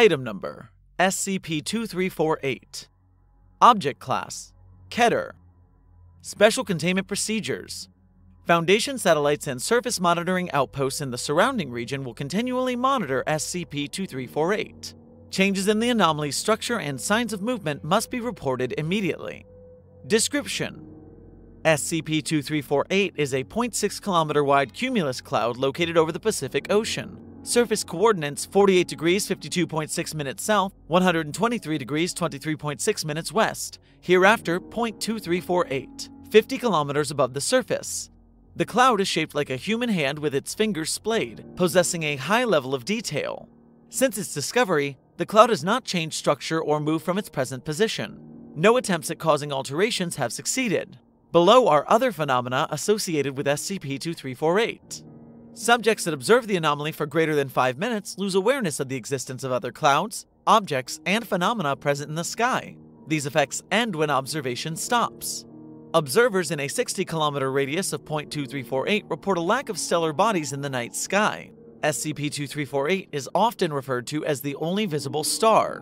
Item Number SCP-2348 Object Class Keter Special Containment Procedures Foundation satellites and surface monitoring outposts in the surrounding region will continually monitor SCP-2348. Changes in the anomaly's structure and signs of movement must be reported immediately. Description SCP-2348 is a 0.6 kilometer wide cumulus cloud located over the Pacific Ocean. Surface coordinates 48 degrees 52.6 minutes south, 123 degrees 23.6 minutes west, hereafter 0.2348, 50 kilometers above the surface. The cloud is shaped like a human hand with its fingers splayed, possessing a high level of detail. Since its discovery, the cloud has not changed structure or moved from its present position. No attempts at causing alterations have succeeded. Below are other phenomena associated with SCP 2348. Subjects that observe the anomaly for greater than 5 minutes lose awareness of the existence of other clouds, objects, and phenomena present in the sky. These effects end when observation stops. Observers in a 60 kilometer radius of point 2348 report a lack of stellar bodies in the night sky. SCP 2348 is often referred to as the only visible star.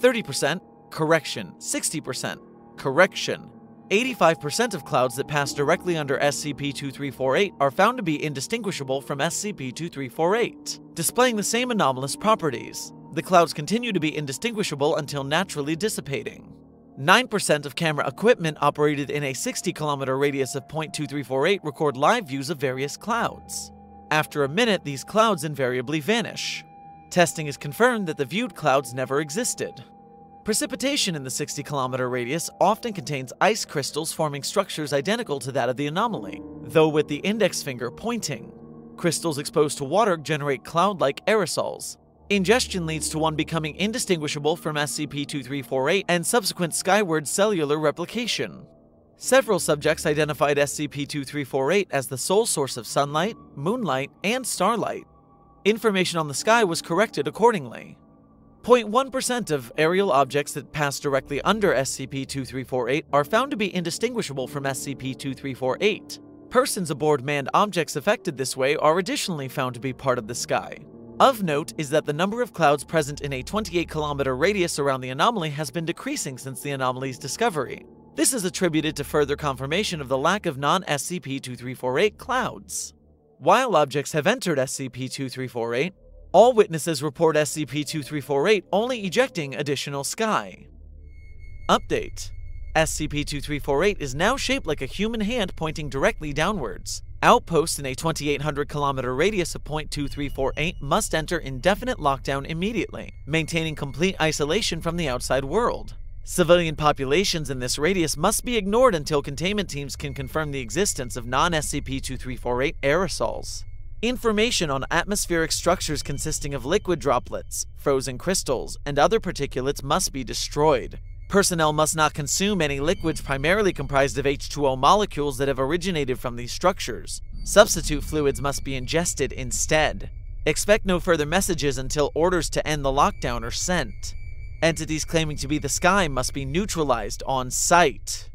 30%, correction, 60%, correction, 85% of clouds that pass directly under SCP-2348 are found to be indistinguishable from SCP-2348, displaying the same anomalous properties. The clouds continue to be indistinguishable until naturally dissipating. 9% of camera equipment operated in a 60 kilometer radius of .2348 record live views of various clouds. After a minute, these clouds invariably vanish. Testing has confirmed that the viewed clouds never existed. Precipitation in the 60 kilometer radius often contains ice crystals forming structures identical to that of the anomaly, though with the index finger pointing. Crystals exposed to water generate cloud like aerosols. Ingestion leads to one becoming indistinguishable from SCP 2348 and subsequent skyward cellular replication. Several subjects identified SCP 2348 as the sole source of sunlight, moonlight, and starlight. Information on the sky was corrected accordingly. 0.1% of aerial objects that pass directly under SCP-2348 are found to be indistinguishable from SCP-2348. Persons aboard manned objects affected this way are additionally found to be part of the sky. Of note is that the number of clouds present in a 28-kilometer radius around the anomaly has been decreasing since the anomaly's discovery. This is attributed to further confirmation of the lack of non-SCP-2348 clouds. While objects have entered SCP-2348, all witnesses report SCP-2348 only ejecting additional sky. Update. SCP-2348 is now shaped like a human hand pointing directly downwards. Outposts in a 2800 kilometer radius of point 2348 must enter indefinite lockdown immediately, maintaining complete isolation from the outside world. Civilian populations in this radius must be ignored until containment teams can confirm the existence of non-SCP-2348 aerosols. Information on atmospheric structures consisting of liquid droplets, frozen crystals, and other particulates must be destroyed. Personnel must not consume any liquids primarily comprised of H2O molecules that have originated from these structures. Substitute fluids must be ingested instead. Expect no further messages until orders to end the lockdown are sent. Entities claiming to be the sky must be neutralized on site.